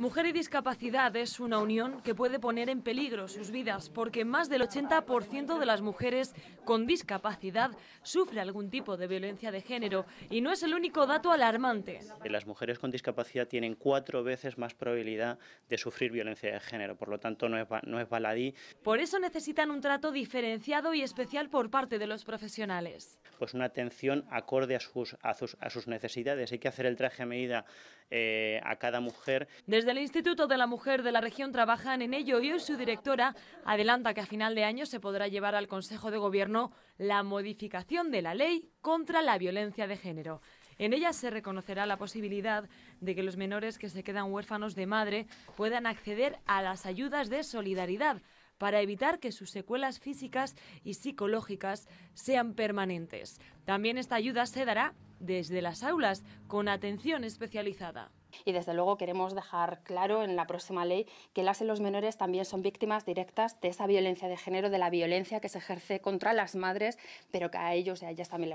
Mujer y discapacidad es una unión que puede poner en peligro sus vidas porque más del 80% de las mujeres con discapacidad sufre algún tipo de violencia de género y no es el único dato alarmante. Las mujeres con discapacidad tienen cuatro veces más probabilidad de sufrir violencia de género, por lo tanto no es, baladí. Por eso necesitan un trato diferenciado y especial por parte de los profesionales. Pues una atención acorde a sus necesidades. Hay que hacer el traje a medida eh, a cada mujer. Desde el Instituto de la Mujer de la región trabajan en ello y hoy su directora adelanta que a final de año se podrá llevar al Consejo de Gobierno la modificación de la ley contra la violencia de género. En ella se reconocerá la posibilidad de que los menores que se quedan huérfanos de madre puedan acceder a las ayudas de solidaridad para evitar que sus secuelas físicas y psicológicas sean permanentes. También esta ayuda se dará desde las aulas con atención especializada. Y desde luego queremos dejar claro en la próxima ley que las y los menores también son víctimas directas de esa violencia de género, de la violencia que se ejerce contra las madres, pero que a ellos y a ellas también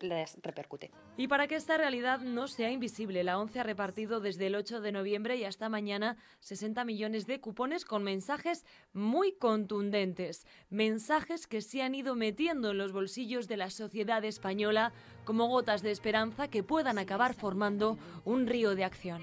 les, repercute. Y para que esta realidad no sea invisible, la ONCE ha repartido desde el 8 de noviembre y hasta mañana 60 millones de cupones con mensajes muy contundentes, mensajes que se han ido metiendo en los bolsillos de la sociedad española como gotas de esperanza que puedan acabar formando un río de acción.